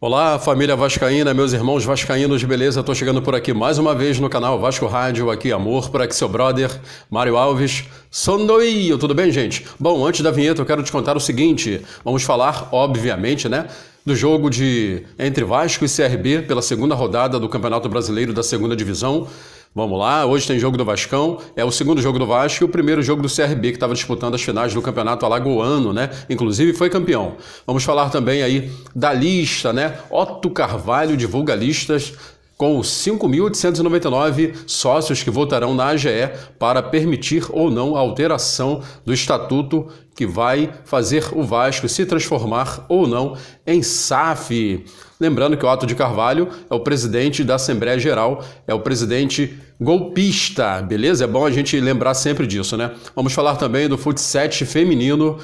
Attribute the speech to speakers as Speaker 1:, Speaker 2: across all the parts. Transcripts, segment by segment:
Speaker 1: Olá, família vascaína, meus irmãos vascaínos, beleza? Estou chegando por aqui mais uma vez no canal Vasco Rádio, aqui amor para que seu brother Mário Alves Sondoio, tudo bem, gente? Bom, antes da vinheta eu quero te contar o seguinte, vamos falar, obviamente, né, do jogo de entre Vasco e CRB pela segunda rodada do Campeonato Brasileiro da Segunda Divisão. Vamos lá, hoje tem jogo do Vascão, é o segundo jogo do Vasco e o primeiro jogo do CRB, que estava disputando as finais do Campeonato Alagoano, né? Inclusive foi campeão. Vamos falar também aí da lista, né? Otto Carvalho divulga listas com 5.899 sócios que votarão na AGE para permitir ou não a alteração do estatuto que vai fazer o Vasco se transformar ou não em SAF. Lembrando que o Otto de Carvalho é o presidente da Assembleia Geral, é o presidente golpista, beleza? É bom a gente lembrar sempre disso, né? Vamos falar também do futsal feminino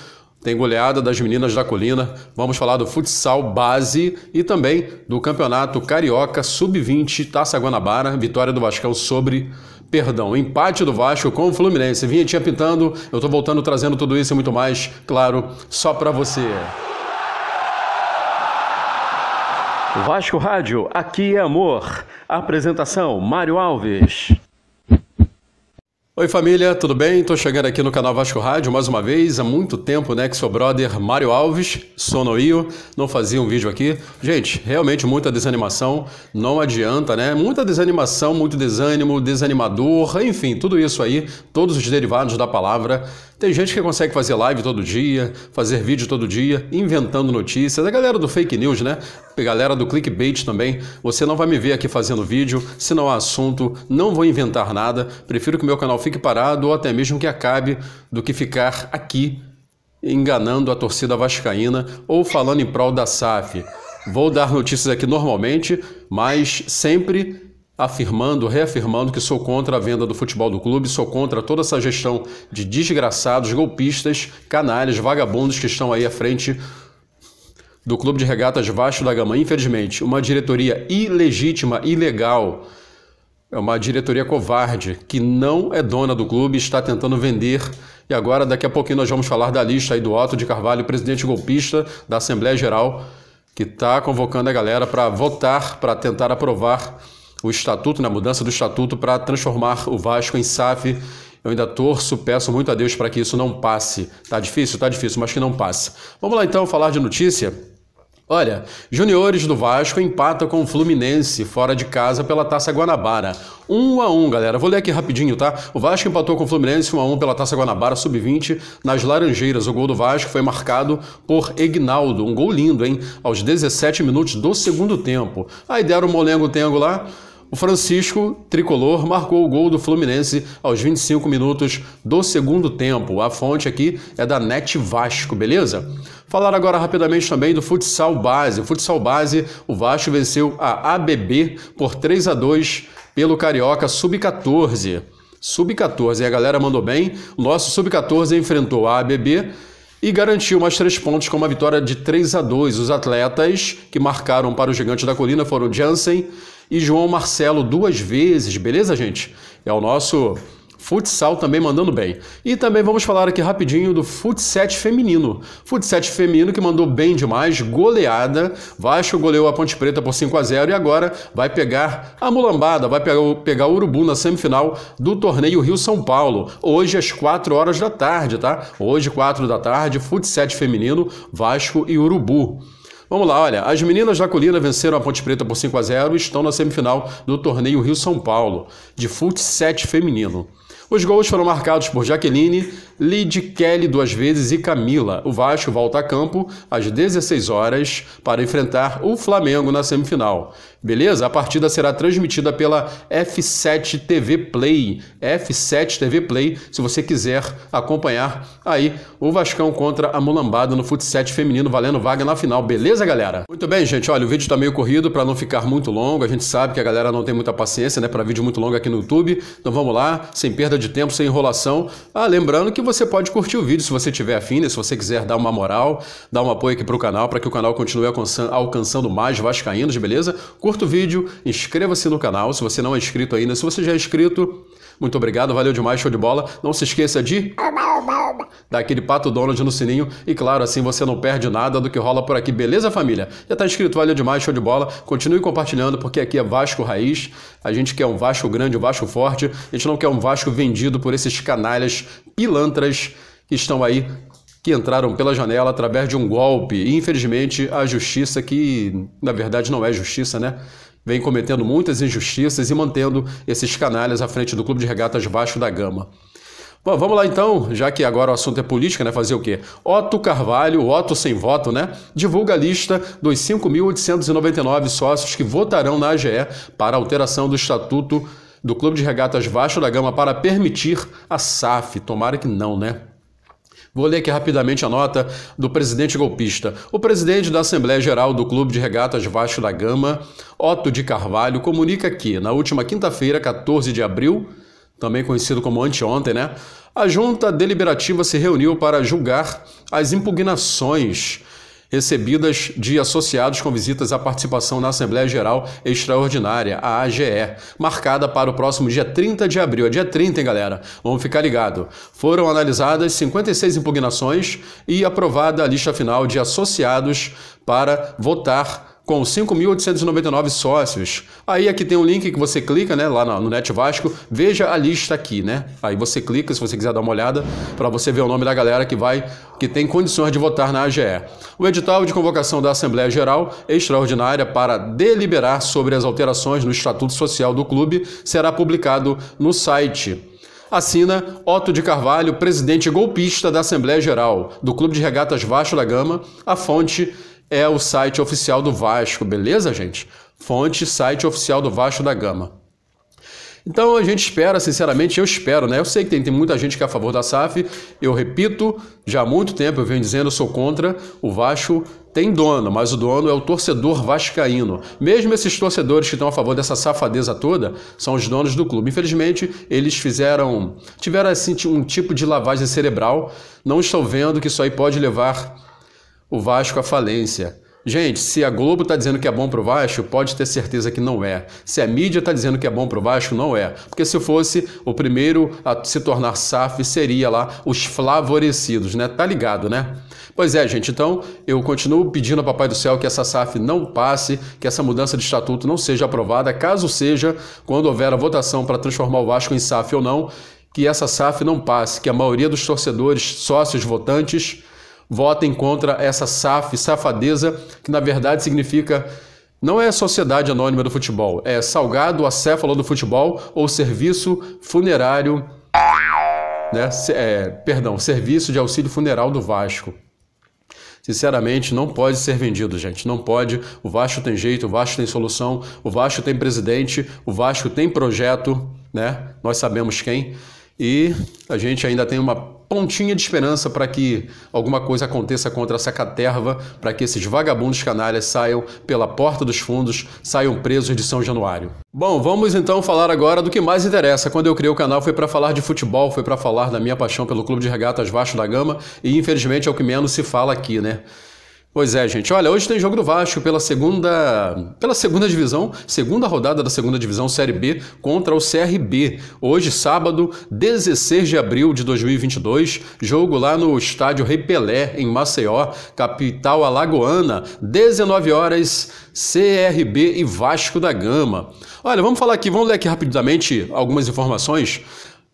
Speaker 1: tem goleada das meninas da colina. Vamos falar do futsal base e também do campeonato carioca sub-20 Taça Guanabara, vitória do Vascão sobre perdão, empate do Vasco com o Fluminense. tinha pintando, eu tô voltando trazendo tudo isso e muito mais, claro, só para você. Vasco Rádio, aqui é amor. Apresentação: Mário Alves. Oi família, tudo bem? Estou chegando aqui no canal Vasco Rádio mais uma vez. Há muito tempo, né, que seu brother Mário Alves, Sonoio, não fazia um vídeo aqui. Gente, realmente muita desanimação, não adianta, né? Muita desanimação, muito desânimo, desanimador, enfim, tudo isso aí, todos os derivados da palavra tem gente que consegue fazer live todo dia, fazer vídeo todo dia, inventando notícias. A galera do fake news, né? A galera do clickbait também. Você não vai me ver aqui fazendo vídeo, se não há assunto, não vou inventar nada. Prefiro que meu canal fique parado ou até mesmo que acabe do que ficar aqui enganando a torcida vascaína ou falando em prol da SAF. Vou dar notícias aqui normalmente, mas sempre afirmando, reafirmando que sou contra a venda do futebol do clube, sou contra toda essa gestão de desgraçados, golpistas, canalhas, vagabundos que estão aí à frente do Clube de Regatas Vasco da Gama. Infelizmente, uma diretoria ilegítima, ilegal, é uma diretoria covarde que não é dona do clube, está tentando vender. E agora, daqui a pouquinho, nós vamos falar da lista aí do Otto de Carvalho, presidente golpista da Assembleia Geral, que está convocando a galera para votar, para tentar aprovar o estatuto, na mudança do estatuto para transformar o Vasco em SAF. Eu ainda torço, peço muito a Deus para que isso não passe. Tá difícil? Tá difícil, mas que não passe. Vamos lá então falar de notícia? Olha, juniores do Vasco empata com o Fluminense fora de casa pela Taça Guanabara. 1 um a 1, um, galera. Vou ler aqui rapidinho, tá? O Vasco empatou com o Fluminense 1 um a 1 um pela Taça Guanabara Sub-20 nas Laranjeiras. O gol do Vasco foi marcado por Egnaldo, um gol lindo, hein? Aos 17 minutos do segundo tempo. Aí deram o molengo tengo lá. O Francisco Tricolor marcou o gol do Fluminense aos 25 minutos do segundo tempo. A fonte aqui é da Net Vasco, beleza? Falar agora rapidamente também do futsal base. O futsal base, o Vasco venceu a ABB por 3 a 2 pelo Carioca Sub-14. Sub-14, a galera mandou bem. O nosso Sub-14 enfrentou a ABB e garantiu mais três pontos com uma vitória de 3 a 2. Os atletas que marcaram para o Gigante da Colina foram Jansen, e João Marcelo duas vezes, beleza, gente? É o nosso futsal também mandando bem. E também vamos falar aqui rapidinho do futsal feminino. Futsal feminino que mandou bem demais, goleada. Vasco goleou a Ponte Preta por 5 a 0 e agora vai pegar a Mulambada, vai pegar o, pegar o Urubu na semifinal do torneio Rio-São Paulo. Hoje às 4 horas da tarde, tá? Hoje, 4 da tarde, futsal feminino, Vasco e Urubu. Vamos lá, olha. As meninas da Colina venceram a Ponte Preta por 5 a 0 e estão na semifinal do torneio Rio São Paulo, de fut 7 feminino. Os gols foram marcados por Jaqueline, Lid Kelly duas vezes e Camila. O Vasco volta a campo às 16 horas para enfrentar o Flamengo na semifinal. Beleza? A partida será transmitida pela F7 TV Play. F7 TV Play, se você quiser acompanhar aí o Vascão contra a Mulambada no futsal feminino, valendo vaga na final. Beleza, galera? Muito bem, gente. Olha, o vídeo tá meio corrido para não ficar muito longo. A gente sabe que a galera não tem muita paciência, né, para vídeo muito longo aqui no YouTube. Então vamos lá, sem perda de tempo, sem enrolação. Ah, lembrando que você pode curtir o vídeo se você tiver afim, né? se você quiser dar uma moral, dar um apoio aqui para o canal, para que o canal continue alcançando mais vascaínos, beleza? Curta o vídeo, inscreva-se no canal se você não é inscrito ainda. Se você já é inscrito, muito obrigado, valeu demais, show de bola. Não se esqueça de dar aquele pato Donald no sininho e claro, assim você não perde nada do que rola por aqui, beleza família? Já tá inscrito, valeu demais, show de bola. Continue compartilhando porque aqui é Vasco Raiz. A gente quer um Vasco grande, um Vasco forte. A gente não quer um Vasco vendido por esses canalhas pilantras que estão aí que entraram pela janela através de um golpe. E, infelizmente, a justiça, que na verdade não é justiça, né? vem cometendo muitas injustiças e mantendo esses canalhas à frente do Clube de Regatas baixo da Gama. Bom, vamos lá então, já que agora o assunto é política, né? Fazer o quê? Otto Carvalho, Otto sem voto, né? Divulga a lista dos 5.899 sócios que votarão na AGE para alteração do estatuto do Clube de Regatas baixo da Gama para permitir a SAF. Tomara que não, né? Vou ler aqui rapidamente a nota do presidente golpista. O presidente da Assembleia Geral do Clube de Regatas Vasco da Gama, Otto de Carvalho, comunica que, na última quinta-feira, 14 de abril, também conhecido como anteontem, né? A junta deliberativa se reuniu para julgar as impugnações recebidas de associados com visitas à participação na Assembleia Geral Extraordinária, a AGE, marcada para o próximo dia 30 de abril. É dia 30, hein, galera? Vamos ficar ligado. Foram analisadas 56 impugnações e aprovada a lista final de associados para votar com 5.899 sócios. Aí aqui tem um link que você clica, né, lá no Net Vasco, veja a lista aqui, né? Aí você clica se você quiser dar uma olhada para você ver o nome da galera que vai que tem condições de votar na AGE. O edital de convocação da Assembleia Geral Extraordinária para deliberar sobre as alterações no estatuto social do clube será publicado no site assina Otto de Carvalho, presidente golpista da Assembleia Geral do Clube de Regatas Vasco da Gama. A fonte é o site oficial do Vasco, beleza, gente? Fonte, site oficial do Vasco da Gama. Então a gente espera, sinceramente, eu espero, né? Eu sei que tem, tem, muita gente que é a favor da SAF. Eu repito, já há muito tempo eu venho dizendo, eu sou contra. O Vasco tem dono, mas o dono é o torcedor vascaíno. Mesmo esses torcedores que estão a favor dessa safadeza toda, são os donos do clube. Infelizmente, eles fizeram, tiveram assim um tipo de lavagem cerebral. Não estão vendo que isso aí pode levar o Vasco à falência. Gente, se a Globo está dizendo que é bom para o Vasco, pode ter certeza que não é. Se a mídia está dizendo que é bom para o Vasco, não é. Porque se fosse o primeiro a se tornar SAF, seria lá os favorecidos, né? Tá ligado, né? Pois é, gente, então eu continuo pedindo ao Papai do Céu que essa SAF não passe, que essa mudança de estatuto não seja aprovada, caso seja, quando houver a votação para transformar o Vasco em SAF ou não, que essa SAF não passe, que a maioria dos torcedores, sócios, votantes, votem contra essa SAF, safadeza, que na verdade significa não é Sociedade Anônima do Futebol, é Salgado Acéfalo do Futebol ou Serviço Funerário. Né? É, perdão, Serviço de Auxílio Funeral do Vasco. Sinceramente, não pode ser vendido, gente. Não pode. O Vasco tem jeito, o Vasco tem solução, o Vasco tem presidente, o Vasco tem projeto, né? Nós sabemos quem. E a gente ainda tem uma pontinha de esperança para que alguma coisa aconteça contra essa caterva, para que esses vagabundos canalhas saiam pela porta dos fundos, saiam presos de São Januário. Bom, vamos então falar agora do que mais interessa. Quando eu criei o canal foi para falar de futebol, foi para falar da minha paixão pelo Clube de Regatas Vasco da Gama e infelizmente é o que menos se fala aqui, né? Pois é, gente. Olha, hoje tem jogo do Vasco pela segunda, pela segunda divisão, segunda rodada da segunda divisão Série B contra o CRB. Hoje, sábado, 16 de abril de 2022, jogo lá no estádio Rei Pelé em Maceió, capital alagoana, 19 horas, CRB e Vasco da Gama. Olha, vamos falar aqui, vamos ler aqui rapidamente algumas informações.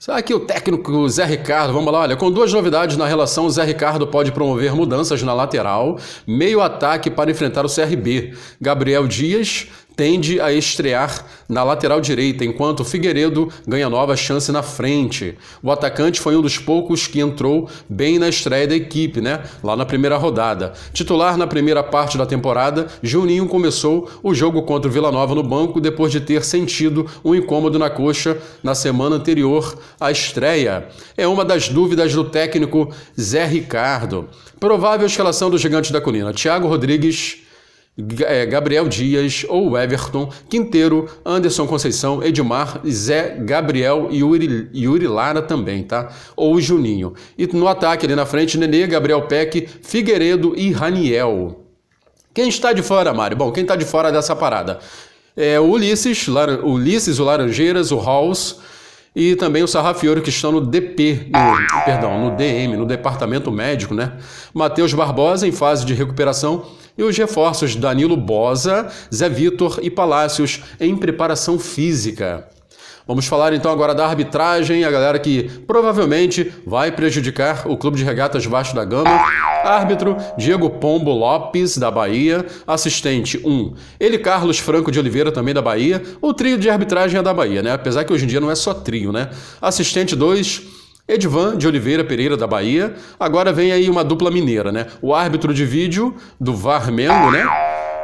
Speaker 1: Sabe que o técnico Zé Ricardo, vamos lá, olha, com duas novidades na relação, Zé Ricardo pode promover mudanças na lateral, meio ataque para enfrentar o CRB. Gabriel Dias tende a estrear na lateral direita, enquanto Figueiredo ganha nova chance na frente. O atacante foi um dos poucos que entrou bem na estreia da equipe, né? Lá na primeira rodada. Titular na primeira parte da temporada, Juninho começou o jogo contra o Vila Nova no banco depois de ter sentido um incômodo na coxa na semana anterior à estreia. É uma das dúvidas do técnico Zé Ricardo. Provável escalação do Gigante da Colina: Thiago Rodrigues é, Gabriel Dias ou Everton, Quinteiro, Anderson Conceição, Edmar, Zé Gabriel e Yuri, Yuri Lara também, tá? Ou Juninho. E no ataque ali na frente, Nenê, Gabriel Peck, Figueiredo e Raniel. Quem está de fora, Mário? Bom, quem está de fora dessa parada? É o Ulisses, Lar Ulisses, o Laranjeiras, o House e também o Sarrafiori que estão no DP, no, perdão, no DM, no departamento médico, né? Matheus Barbosa em fase de recuperação, e os reforços Danilo Bosa, Zé Vitor e Palácios em preparação física. Vamos falar então agora da arbitragem, a galera que provavelmente vai prejudicar o Clube de Regatas Vasco da Gama. Árbitro Diego Pombo Lopes, da Bahia. Assistente 1. Um, ele Carlos Franco de Oliveira, também da Bahia. O trio de arbitragem é da Bahia, né? Apesar que hoje em dia não é só trio, né? Assistente 2. Edvan de Oliveira Pereira da Bahia. Agora vem aí uma dupla mineira, né? O árbitro de vídeo do VAR Mengo, né?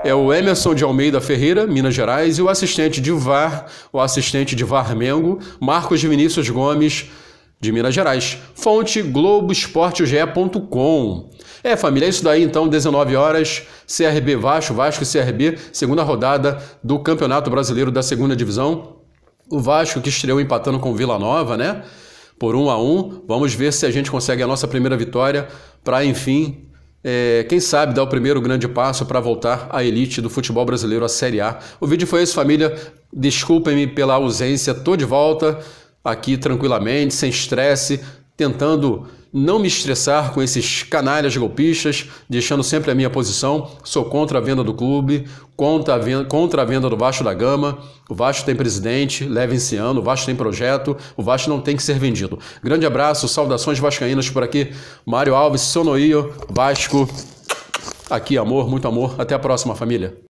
Speaker 1: É o Emerson de Almeida Ferreira, Minas Gerais, e o assistente de VAR, o assistente de VAR Mengo, Marcos Vinícius Gomes, de Minas Gerais. Fonte globoesportege.com. É, família, é isso daí então, 19 horas, CRB Vasco, Vasco e CRB, segunda rodada do Campeonato Brasileiro da Segunda Divisão. O Vasco que estreou empatando com Vila Nova, né? por um a um. Vamos ver se a gente consegue a nossa primeira vitória para, enfim, é, quem sabe dar o primeiro grande passo para voltar à elite do futebol brasileiro, à Série A. O vídeo foi esse, família. Desculpem-me pela ausência. Tô de volta aqui tranquilamente, sem estresse, tentando não me estressar com esses canalhas golpistas, deixando sempre a minha posição. Sou contra a venda do clube, contra a venda, contra a venda do Vasco da Gama. O Vasco tem presidente, leva esse ano, o Vasco tem projeto, o Vasco não tem que ser vendido. Grande abraço, saudações vascaínas por aqui. Mário Alves, Sonoio, Vasco. Aqui, amor, muito amor. Até a próxima, família.